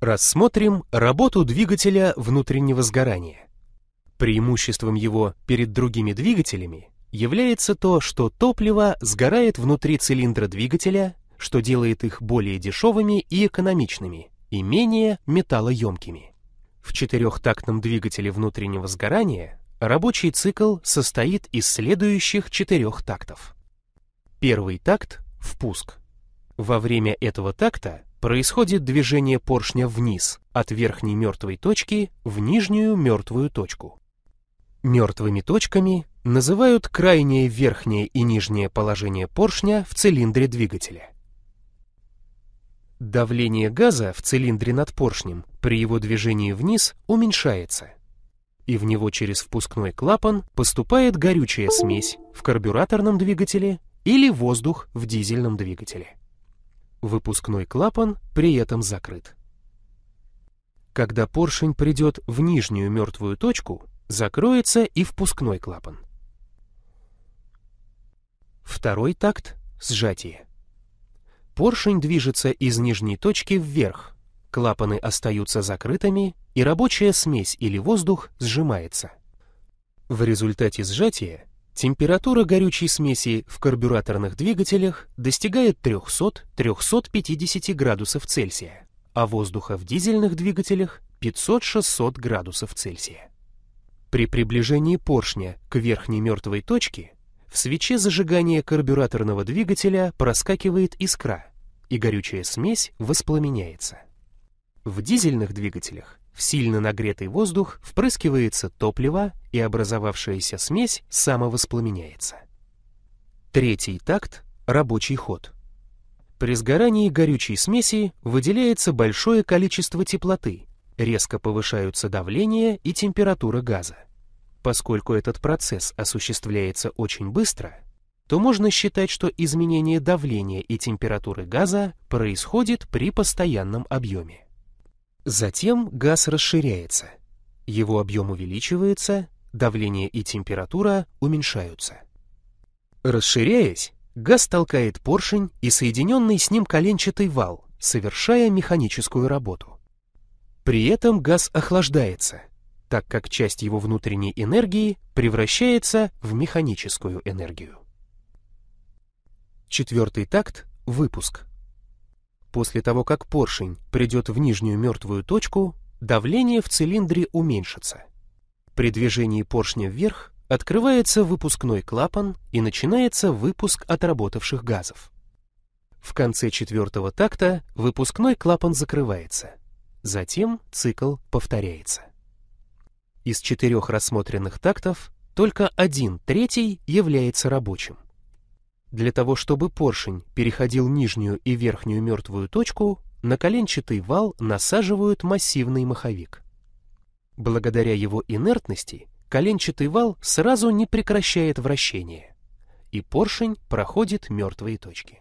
Рассмотрим работу двигателя внутреннего сгорания. Преимуществом его перед другими двигателями является то, что топливо сгорает внутри цилиндра двигателя, что делает их более дешевыми и экономичными, и менее металлоемкими. В четырехтактном двигателе внутреннего сгорания рабочий цикл состоит из следующих четырех тактов. Первый такт – впуск. Во время этого такта происходит движение поршня вниз, от верхней мертвой точки в нижнюю мертвую точку. Мертвыми точками называют крайнее верхнее и нижнее положение поршня в цилиндре двигателя. Давление газа в цилиндре над поршнем при его движении вниз уменьшается, и в него через впускной клапан поступает горючая смесь в карбюраторном двигателе или воздух в дизельном двигателе. Выпускной клапан при этом закрыт. Когда поршень придет в нижнюю мертвую точку, закроется и впускной клапан. Второй такт — сжатие. Поршень движется из нижней точки вверх, клапаны остаются закрытыми, и рабочая смесь или воздух сжимается. В результате сжатия Температура горючей смеси в карбюраторных двигателях достигает 300-350 градусов Цельсия, а воздуха в дизельных двигателях 500-600 градусов Цельсия. При приближении поршня к верхней мертвой точке в свече зажигания карбюраторного двигателя проскакивает искра, и горючая смесь воспламеняется. В дизельных двигателях в сильно нагретый воздух впрыскивается топливо, и образовавшаяся смесь самовоспламеняется. Третий такт — рабочий ход. При сгорании горючей смеси выделяется большое количество теплоты, резко повышаются давление и температура газа. Поскольку этот процесс осуществляется очень быстро, то можно считать, что изменение давления и температуры газа происходит при постоянном объеме. Затем газ расширяется. Его объем увеличивается, давление и температура уменьшаются. Расширяясь, газ толкает поршень и соединенный с ним коленчатый вал, совершая механическую работу. При этом газ охлаждается, так как часть его внутренней энергии превращается в механическую энергию. Четвертый такт — выпуск. После того, как поршень придет в нижнюю мертвую точку, давление в цилиндре уменьшится. При движении поршня вверх открывается выпускной клапан и начинается выпуск отработавших газов. В конце четвертого такта выпускной клапан закрывается. Затем цикл повторяется. Из четырех рассмотренных тактов только один третий является рабочим. Для того, чтобы поршень переходил нижнюю и верхнюю мертвую точку, на коленчатый вал насаживают массивный маховик. Благодаря его инертности коленчатый вал сразу не прекращает вращение, и поршень проходит мертвые точки.